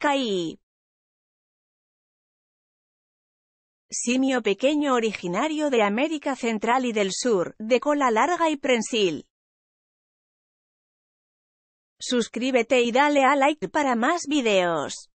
Caí. Simio pequeño originario de América Central y del Sur, de cola larga y prensil. Suscríbete y dale a like para más videos.